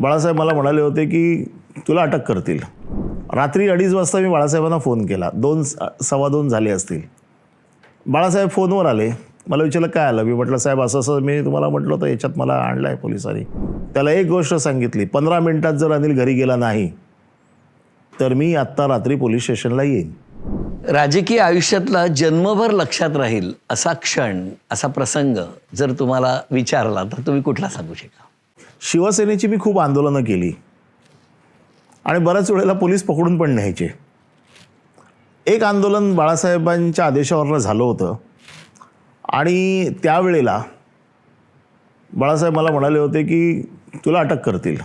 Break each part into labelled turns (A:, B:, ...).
A: बाळासाहेब मला म्हणाले होते की तुला अटक करतील रात्री अडीच वाजता मी बाळासाहेबांना फोन केला दोन सव्वा दोन झाले असतील बाळासाहेब फोनवर आले मला विचारलं काय आलं मी म्हटलं साहेब असं असं मी तुम्हाला म्हटलं होतं याच्यात मला आणलं आहे पोलिसांनी त्याला एक गोष्ट सांगितली पंधरा मिनटात जर अनिल घरी गेला नाही तर मी आत्ता रात्री पोलीस स्टेशनला येईन राजकीय आयुष्यातला जन्मभर लक्षात राहील असा क्षण असा प्रसंग जर तुम्हाला विचारला तर तुम्ही कुठला सांगू शकता शिवसेनेची मी खूप आंदोलनं केली आणि बऱ्याच वेळेला पोलीस पकडून पण न्यायचे एक आंदोलन बाळासाहेबांच्या आदेशावरनं झालं होतं आणि त्यावेळेला बाळासाहेब मला म्हणाले होते की तुला अटक करतील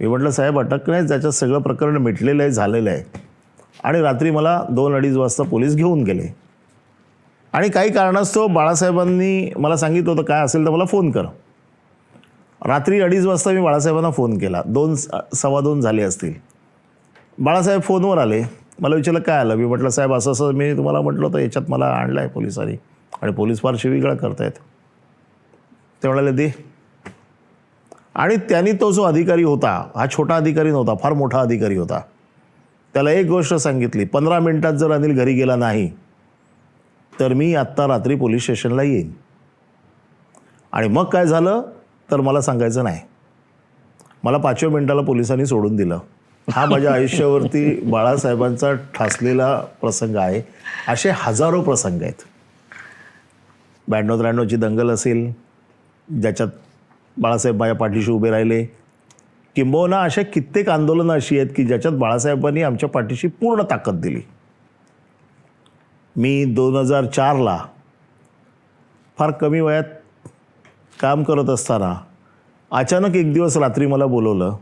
A: मी म्हटलं साहेब अटक नाही ज्याच्यात सगळं प्रकरण मिटलेलं आहे झालेलं आहे आणि रात्री मला दोन अडीच वाजता पोलीस घेऊन गेले आणि काही कारणास्तव बाळासाहेबांनी मला सांगितलं होतं काय असेल तर मला फोन कर रात्री अडीच वाजता मी बाळासाहेबांना फोन केला दोन सव्वा दोन झाले असतील बाळासाहेब फोनवर आले मला विचारलं काय आलं मी म्हटलं साहेब असं असं मी तुम्हाला म्हटलं होतं याच्यात मला आणलं आहे पोलिसांनी आणि पोलीस फार शिवीगाळ करत आहेत ते म्हणाले दे आणि त्यांनी तो जो अधिकारी होता हा छोटा अधिकारी नव्हता फार मोठा अधिकारी होता त्याला एक गोष्ट सांगितली पंधरा मिनटात जर अनिल घरी गेला नाही तर मी आत्ता रात्री पोलीस स्टेशनला येईन आणि मग काय झालं तर मला सांगायचं नाही मला पाचव्या मिनिटाला पोलिसांनी सोडून दिलं
B: हा माझ्या आयुष्यावरती
A: बाळासाहेबांचा ठासलेला प्रसंग आहे असे हजारो प्रसंग आहेत ब्याण्णव त्र्याण्णवची दंगल असेल ज्याच्यात बाळासाहेब माझ्या पाठीशी उभे राहिले किंबहुना अशा कित्येक आंदोलनं अशी आहेत की ज्याच्यात बाळासाहेबांनी आमच्या पाठीशी पूर्ण ताकद दिली मी दोन हजार चारला फार कमी वयात काम करत असताना अचानक एक दिवस रात्री मला बोलवलं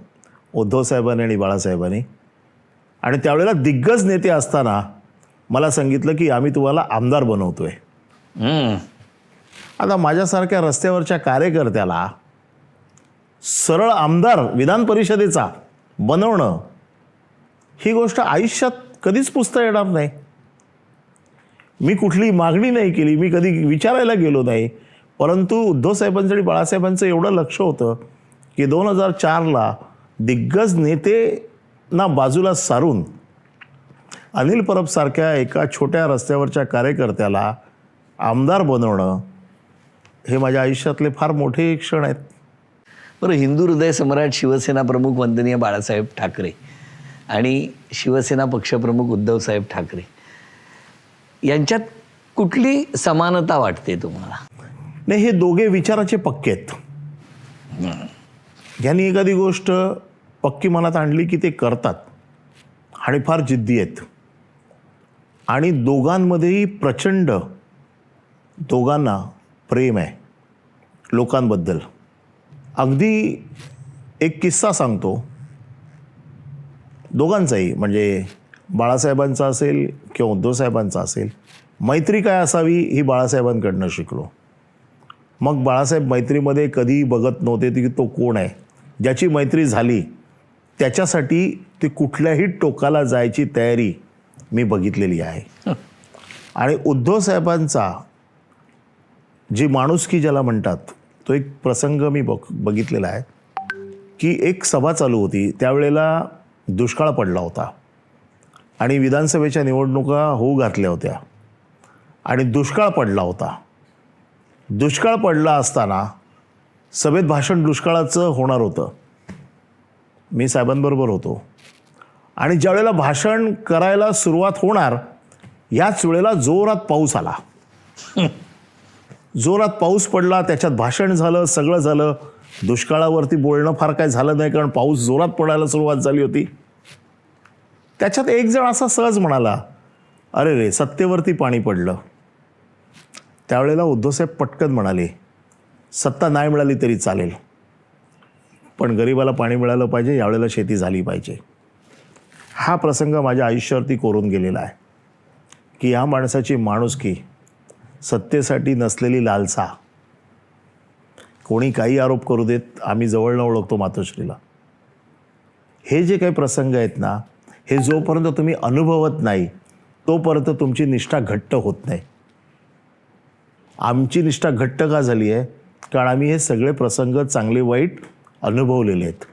A: उद्धव साहेबांनी आणि बाळासाहेबांनी आणि त्यावेळेला दिग्गज नेते असताना मला सांगितलं की आम्ही तुम्हाला आमदार बनवतो आहे आता माझ्यासारख्या रस्त्यावरच्या कार्यकर्त्याला सरळ आमदार विधान परिषदेचा बनवणं ही गोष्ट आयुष्यात कधीच पुसता येणार नाही मी कुठली मागणी नाही केली मी कधी विचारायला गेलो नाही परंतु उद्धवसाहेबांचं आणि बाळासाहेबांचं एवढं लक्ष होतं की दोन हजार चारला दिग्गज नेते ना बाजूला सारून अनिल परबसारख्या एका छोट्या रस्त्यावरच्या कार्यकर्त्याला आमदार बनवणं हे माझ्या आयुष्यातले फार मोठे क्षण आहेत बरं हिंदू हृदय सम्राट शिवसेना प्रमुख वंदनीय बाळासाहेब ठाकरे आणि शिवसेना पक्षप्रमुख उद्धवसाहेब ठाकरे यांच्यात कुठली समानता वाटते तुम्हाला नाही हे दोघे विचाराचे पक्के आहेत ज्यांनी एखादी गोष्ट पक्की मनात आणली की ते करतात आणि फार जिद्दी आहेत आणि दोघांमध्येही प्रचंड दोघांना प्रेम आहे लोकांबद्दल अगदी एक किस्सा सांगतो दोघांचाही म्हणजे बाळासाहेबांचा असेल किंवा उद्धवसाहेबांचा असेल मैत्री काय असावी ही बाळासाहेबांकडनं शिकलो मग बाळासाहेब मैत्रीमध्ये कधीही बघत नव्हते की तो कोण आहे ज्याची मैत्री झाली त्याच्यासाठी ती कुठल्याही टोकाला जायची तयारी मी बघितलेली आहे आणि उद्धव साहेबांचा जी माणुसकी ज्याला म्हणतात तो एक प्रसंग मी बघ बघितलेला आहे की एक सभा चालू होती त्यावेळेला दुष्काळ पडला होता आणि विधानसभेच्या निवडणुका होऊ घातल्या होत्या आणि दुष्काळ पडला होता दुष्काळ पडला असताना सभेत भाषण दुष्काळाचं होणार होतं मी साहेबांबरोबर होतो आणि ज्यावेळेला भाषण करायला सुरुवात होणार याच वेळेला जोरात पाऊस आला जोरात पाऊस पडला त्याच्यात भाषण झालं सगळं झालं दुष्काळावरती बोलणं फार काय झालं नाही कारण पाऊस जोरात पडायला सुरुवात झाली होती त्याच्यात एक जण असा सहज म्हणाला अरे रे सत्तेवरती पाणी पडलं त्यावेळेला उद्धवसाहेब पटकन म्हणाले सत्ता नाही मिळाली तरी चालेल पण गरिबाला पाणी मिळालं पाहिजे यावेळेला शेती झाली पाहिजे हा प्रसंग माझ्या आयुष्यावरती कोरून गेलेला आहे की या माणसाची माणुसकी सत्तेसाठी नसलेली लालसा कोणी काही आरोप करू देत आम्ही न ओळखतो मातोश्रीला हे जे काही प्रसंग आहेत ना हे जोपर्यंत तुम्ही अनुभवत नाही तोपर्यंत तुमची निष्ठा घट्ट होत नाही आमची निष्ठा घट्ट का झाली आहे कारण आम्ही हे सगळे प्रसंग चांगले वाईट अनुभवलेले आहेत